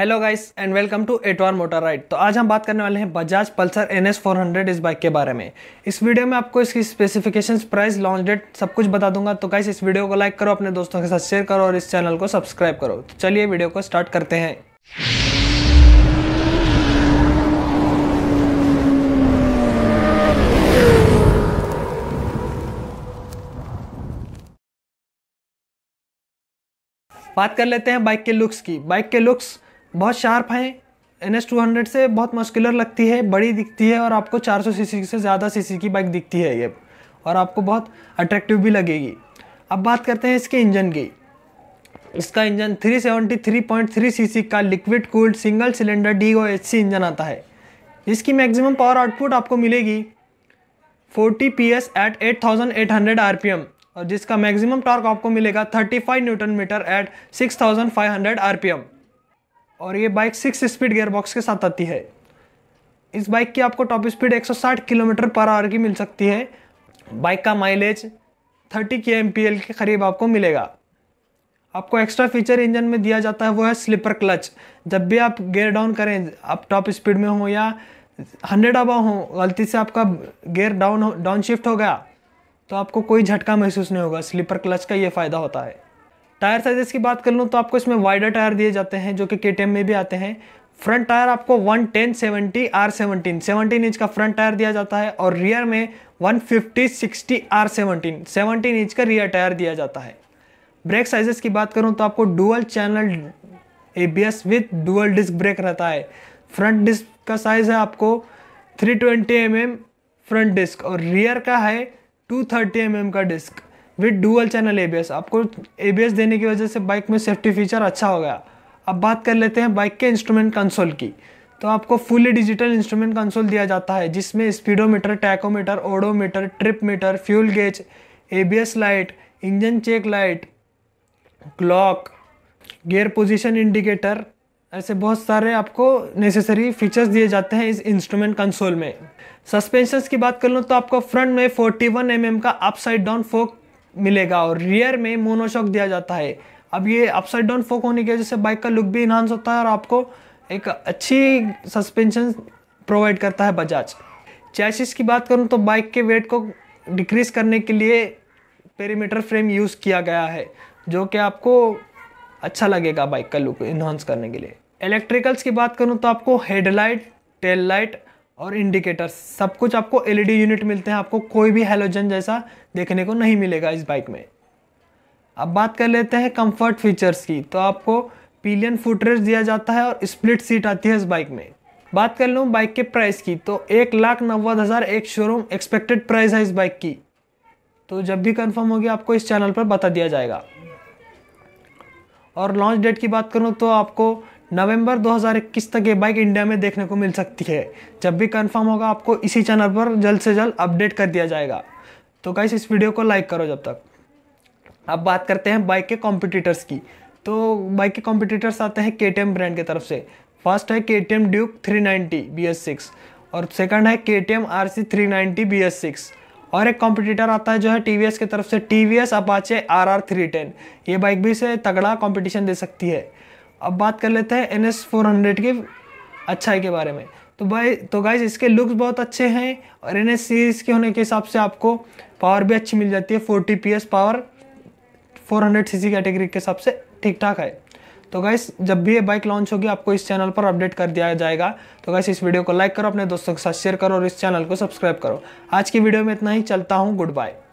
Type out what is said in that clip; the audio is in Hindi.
hello guys and welcome to एटवार मोटर राइड तो आज हम बात करने वाले हैं Bajaj Pulsar N S four hundred इस बाइक के बारे में इस वीडियो में आपको इसकी स्पेसिफिकेशन प्राइस लॉन्च डेट सब कुछ बता दूंगा तो गाइस इस वीडियो को लाइक करो अपने दोस्तों के साथ शेयर करो और इस चैनल को सब्सक्राइब करो तो चलिए वीडियो को स्टार्ट करते हैं बात कर लेते हैं बाइक के लुक्स की बाइक के लुक्स बहुत शार्प है एन एस टू हंड्रेड से बहुत मस्कुलर लगती है बड़ी दिखती है और आपको चार सौ सी से ज़्यादा सी की बाइक दिखती है ये और आपको बहुत अट्रैक्टिव भी लगेगी अब बात करते हैं इसके इंजन की इसका इंजन 373.3 सी का liquid cooled single cylinder D O H C engine आता है जिसकी मैक्सिमम पावर आउटपुट आपको मिलेगी 40 P S at P M और जिसका मैक्सिमम टॉर्क आपको मिलेगा 35 न्यूटन मीटर एट 6500 एम और ये बाइक सिक्स स्पीड गेयरबॉक्स के साथ आती है इस बाइक की आपको top speed 160 kilometre per hour की मिल सकती है बाइक का माइलेज 30 के एम के करीब आपको मिलेगा आपको एक्स्ट्रा फीचर इंजन में दिया जाता है वो है स्लीपर क्लच जब भी आप गेयर डाउन करें आप टॉप स्पीड में हो या हंड्रेड अब हो गलती से आपका गेयर डाउन डाउन शिफ्ट हो गया तो आपको कोई झटका महसूस नहीं होगा स्लीपर क्लच का ये फ़ायदा होता है टायर साइजेस की बात कर लूँ तो आपको इसमें वाइडर टायर दिए जाते हैं जो कि के में भी आते हैं फ्रंट टायर आपको one ten seventy R seventeen seventeen inch का फ्रंट टायर दिया जाता है और रियर में one fifty sixty R seventeen seventeen inch का रियर टायर दिया जाता है ब्रेक साइजेस की बात करूँ तो आपको dual channel A B S with dual disc brake रहता है फ्रंट डिस्क का साइज़ है आपको three twenty M M front disc और रियर का है टू थर्टी एम एम का disc with dual channel A आपको ए देने की वजह से बाइक में सेफ्टी फीचर अच्छा हो गया अब बात कर लेते हैं बाइक के इंस्ट्रूमेंट कंसोल की तो आपको फुली डिजिटल इंस्ट्रूमेंट कंसोल दिया जाता है जिसमें speedometer tachometer odometer trip meter fuel gauge A light engine check light clock gear position indicator ऐसे बहुत सारे आपको नेसेसरी फीचर्स दिए जाते हैं इस इंस्ट्रूमेंट कंसोल में सस्पेंशंस की बात कर लूँ तो आपको फ्रंट में 41 वन mm का अपसाइड डाउन फोक मिलेगा और रियर में मोनोशॉक दिया जाता है अब ये अपसाइड डाउन फोक होने की वजह से बाइक का लुक भी इन्हांस होता है और आपको एक अच्छी सस्पेंशन प्रोवाइड करता है बजाज चैसिस की बात करूँ तो बाइक के वेट को डिक्रीज करने के लिए पेरीमीटर फ्रेम यूज़ किया गया है जो कि आपको अच्छा लगेगा बाइक का लुक इन्हांस करने के लिए इलेक्ट्रिकल्स की बात करूँ तो आपको हेडलाइट टेल लाइट और इंडिकेटर्स सब कुछ आपको एलईडी यूनिट e मिलते हैं आपको कोई भी हेलोजन जैसा देखने को नहीं मिलेगा इस बाइक में अब बात कर लेते हैं कंफर्ट फीचर्स की तो आपको पिलियन फुटरेज दिया जाता है और स्प्लिट सीट आती है इस बाइक में बात कर लूँ बाइक के प्राइस की तो एक लाख नब्बे हज़ार एक शोरूम एक्सपेक्टेड प्राइस है इस बाइक की तो जब भी कंफर्म होगी आपको इस चैनल पर बता दिया जाएगा और लॉन्च डेट की बात करूँ तो आपको नवंबर 2021 तक ये बाइक इंडिया में देखने को मिल सकती है जब भी कंफर्म होगा आपको इसी चैनल पर जल्द से जल्द अपडेट कर दिया जाएगा तो गाइस इस वीडियो को लाइक करो जब तक अब बात करते हैं बाइक के कॉम्पिटिटर्स की तो बाइक के कॉम्पिटिटर्स आते हैं के ब्रांड की तरफ से फर्स्ट है के T M Duke three ninety B S six और सेकेंड है के T M R C three ninety B S six और एक कॉम्पिटिटर आता है जो है टी वी एस की तरफ से T V S Apache R R three ten ये बाइक भी से तगड़ा कॉम्पिटिशन दे सकती है अब बात कर लेते हैं एन एस फोर हंड्रेड की अच्छाई के बारे में तो भाई तो गाइज इसके लुक्स बहुत अच्छे हैं और एन एस सीरीज़ के होने के हिसाब से आपको पावर भी अच्छी मिल जाती है forty P S power four hundred C C category के हिसाब से ठीक ठाक है तो गाइस जब भी ये बाइक लॉन्च होगी आपको इस चैनल पर अपडेट कर दिया जाएगा तो गाइस इस वीडियो को लाइक करो अपने दोस्तों के साथ शेयर करो और इस चैनल को सब्सक्राइब करो आज की वीडियो में इतना ही चलता हूँ गुड बाय